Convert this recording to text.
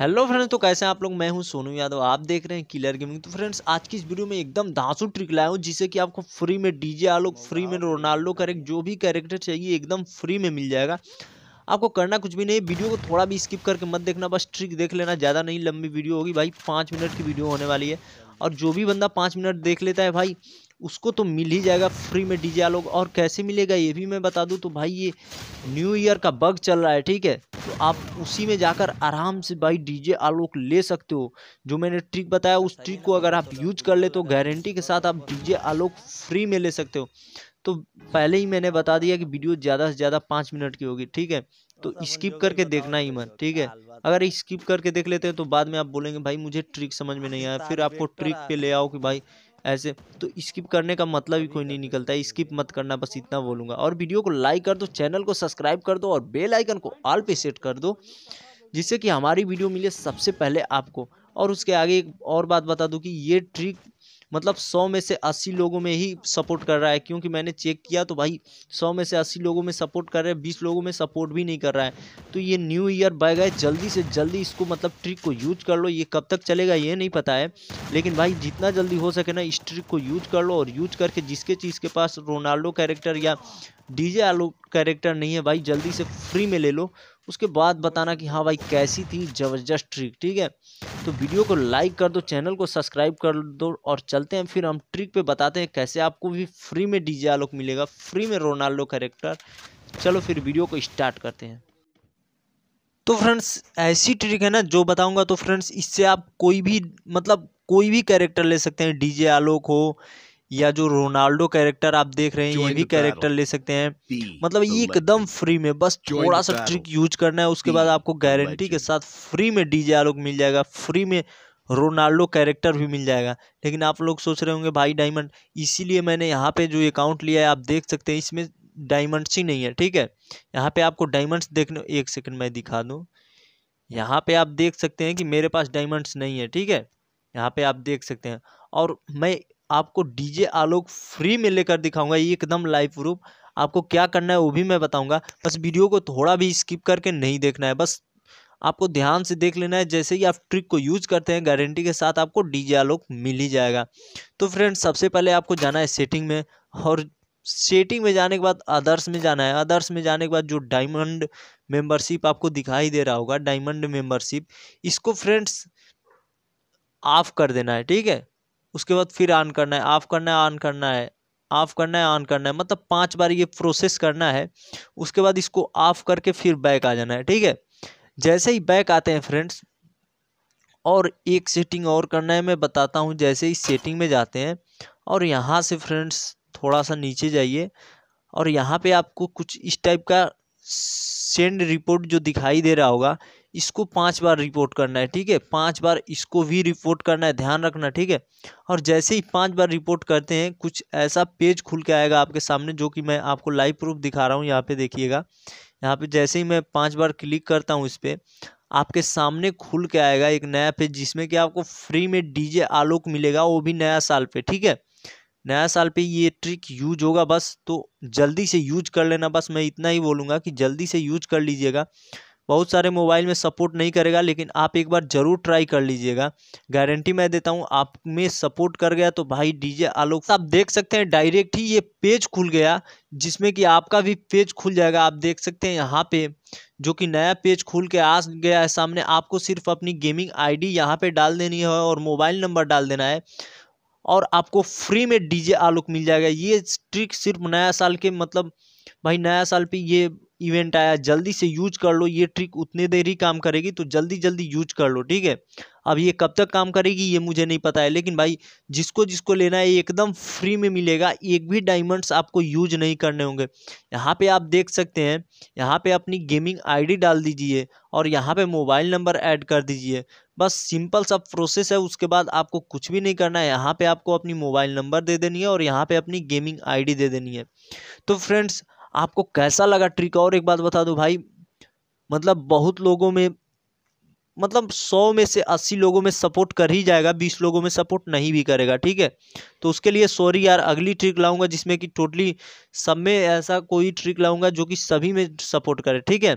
hello friends तो कैसे हैं आप लोग मैं हूं सोनू यादव आप देख रहे हैं किलर गेमिंग तो फ्रेंड्स आज की इस वीडियो में एकदम धांसू ट्रिक लाया हूं जिससे कि आपको फ्री में डीजे आलोक फ्री में रोनाल्डो करेक्ट जो भी कैरेक्टर चाहिए एकदम फ्री में मिल जाएगा आपको करना कुछ भी नहीं वीडियो को थोड़ा भी स्किप करके मत देखना बस ट्रिक देख लेना ज़्यादा नहीं लंबी वीडियो होगी भाई पाँच मिनट की वीडियो होने वाली है और जो भी बंदा पाँच मिनट देख लेता है भाई उसको तो मिल ही जाएगा फ्री में डीजे आलोक और कैसे मिलेगा ये भी मैं बता दूँ तो भाई ये न्यू ईयर का बग चल रहा है ठीक है तो आप उसी में जाकर आराम से भाई डीजे आलोक ले सकते हो जो मैंने ट्रिक बताया उस ट्रिक को अगर आप यूज कर ले तो गारंटी के साथ आप डीजे आलोक फ्री में ले सकते हो तो पहले ही मैंने बता दिया कि वीडियो ज़्यादा से ज़्यादा पाँच मिनट की होगी ठीक है तो स्किप करके देखना ही मन ठीक है हाँ, अगर स्किप करके देख लेते हैं तो बाद में आप बोलेंगे भाई मुझे ट्रिक समझ में नहीं आया फिर आपको ट्रिक पे ले आओ कि भाई ऐसे तो स्किप करने का मतलब ही कोई नहीं निकलता है स्किप मत करना बस इतना बोलूँगा और वीडियो को लाइक कर दो चैनल को सब्सक्राइब कर दो और बेल आइकन को ऑल पे सेट कर दो जिससे कि हमारी वीडियो मिले सबसे पहले आपको और उसके आगे एक और बात बता दूँ कि ये ट्रिक मतलब सौ में से अस्सी लोगों में ही सपोर्ट कर रहा है क्योंकि मैंने चेक किया तो भाई सौ में से अस्सी लोगों में सपोर्ट कर रहे हैं बीस लोगों में सपोर्ट भी नहीं कर रहा है तो ये न्यू ईयर बैग है जल्दी से जल्दी इसको मतलब ट्रिक को यूज कर लो ये कब तक चलेगा ये नहीं पता है लेकिन भाई जितना जल्दी हो सके ना इस ट्रिक को यूज कर लो और यूज करके जिसके चीज़ के पास रोनाल्डो कैरेक्टर या डीजे आलो कैरेक्टर नहीं है भाई जल्दी से फ्री में ले लो उसके बाद बताना कि हाँ भाई कैसी थी ज़बरदस्त ट्रिक ठीक है तो वीडियो को लाइक कर दो चैनल को सब्सक्राइब कर दो और चलते हैं फिर हम ट्रिक पे बताते हैं कैसे आपको भी फ्री में डीजे आलोक मिलेगा फ्री में रोनाल्डो करेक्टर चलो फिर वीडियो को स्टार्ट करते हैं तो फ्रेंड्स ऐसी ट्रिक है ना जो बताऊँगा तो फ्रेंड्स इससे आप कोई भी मतलब कोई भी कैरेक्टर ले सकते हैं डी आलोक हो या जो रोनाल्डो कैरेक्टर आप देख रहे हैं ये भी कैरेक्टर ले सकते हैं मतलब ये एकदम फ्री में बस थोड़ा सा ट्रिक यूज करना है उसके बाद आपको गारंटी के साथ फ्री में डीजे आलोक मिल जाएगा फ्री में रोनाल्डो कैरेक्टर भी मिल जाएगा लेकिन आप लोग सोच रहे होंगे भाई डायमंड इसीलिए मैंने यहाँ पे जो अकाउंट लिया है आप देख सकते हैं इसमें डायमंड्स ही नहीं है ठीक है यहाँ पे आपको डायमंड्स देखने एक सेकंड मैं दिखा दूँ यहाँ पे आप देख सकते हैं कि मेरे पास डायमंड्स नहीं है ठीक है यहाँ पे आप देख सकते हैं और मैं आपको डीजे आलोक फ्री में लेकर दिखाऊंगा ये एकदम लाइव प्रूफ आपको क्या करना है वो भी मैं बताऊंगा बस वीडियो को थोड़ा भी स्किप करके नहीं देखना है बस आपको ध्यान से देख लेना है जैसे ही आप ट्रिक को यूज करते हैं गारंटी के साथ आपको डीजे आलोक मिल ही जाएगा तो फ्रेंड्स सबसे पहले आपको जाना है सेटिंग में और सेटिंग में जाने के बाद आदर्श में जाना है अदर्स में जाने के बाद जो डायमंड मेंबरशिप आपको दिखाई दे रहा होगा डायमंड मेंबरशिप इसको फ्रेंड्स ऑफ कर देना है ठीक है उसके बाद फिर ऑन करना है ऑफ़ करना है ऑन करना है ऑफ़ करना है ऑन करना है मतलब पांच बार ये प्रोसेस करना है उसके बाद इसको ऑफ़ करके फिर बैक आ जाना है ठीक है जैसे ही बैक आते हैं फ्रेंड्स और एक सेटिंग और करना है मैं बताता हूँ जैसे ही सेटिंग में जाते हैं और यहाँ से फ्रेंड्स थोड़ा सा नीचे जाइए और यहाँ पे आपको कुछ इस टाइप का सेंड रिपोर्ट जो दिखाई दे रहा होगा इसको पांच बार रिपोर्ट करना है ठीक है पांच बार इसको भी रिपोर्ट करना है ध्यान रखना ठीक है और जैसे ही पांच बार रिपोर्ट करते हैं कुछ ऐसा पेज खुल के आएगा आपके सामने जो कि मैं आपको लाइव प्रूफ दिखा रहा हूँ यहाँ पे देखिएगा यहाँ पे जैसे ही मैं पांच बार क्लिक करता हूँ इस पर आपके सामने खुल के आएगा एक नया पेज जिसमें कि आपको फ्री में डीजे आलोक मिलेगा वो भी नया साल पर ठीक है नया साल पे ये ट्रिक यूज होगा बस तो जल्दी से यूज कर लेना बस मैं इतना ही बोलूँगा कि जल्दी से यूज कर लीजिएगा बहुत सारे मोबाइल में सपोर्ट नहीं करेगा लेकिन आप एक बार ज़रूर ट्राई कर लीजिएगा गारंटी मैं देता हूँ आप में सपोर्ट कर गया तो भाई डीजे आलोक आप देख सकते हैं डायरेक्ट ही ये पेज खुल गया जिसमें कि आपका भी पेज खुल जाएगा आप देख सकते हैं यहाँ पे जो कि नया पेज खुल के आ गया है सामने आपको सिर्फ अपनी गेमिंग डी यहाँ पे डाल देनी है और मोबाइल नंबर डाल देना है और आपको फ्री में डीजे आलोक मिल जाएगा ये ट्रिक सिर्फ नया साल के मतलब भाई नया साल पे ये इवेंट आया जल्दी से यूज कर लो ये ट्रिक उतने देर ही काम करेगी तो जल्दी जल्दी यूज कर लो ठीक है अब ये कब तक काम करेगी ये मुझे नहीं पता है लेकिन भाई जिसको जिसको लेना है एकदम फ्री में मिलेगा एक भी डायमंड्स आपको यूज नहीं करने होंगे यहाँ पे आप देख सकते हैं यहाँ पे अपनी गेमिंग आईडी डाल दीजिए और यहाँ पे मोबाइल नंबर ऐड कर दीजिए बस सिंपल सा प्रोसेस है उसके बाद आपको कुछ भी नहीं करना है यहाँ पर आपको अपनी मोबाइल नंबर दे देनी है और यहाँ पर अपनी गेमिंग आई दे देनी है तो फ्रेंड्स आपको कैसा लगा ट्रिक और एक बात बता दो भाई मतलब बहुत लोगों में मतलब सौ में से अस्सी लोगों में सपोर्ट कर ही जाएगा बीस लोगों में सपोर्ट नहीं भी करेगा ठीक है तो उसके लिए सॉरी यार अगली ट्रिक लाऊंगा जिसमें कि टोटली सब में ऐसा कोई ट्रिक लाऊंगा जो कि सभी में सपोर्ट करे ठीक है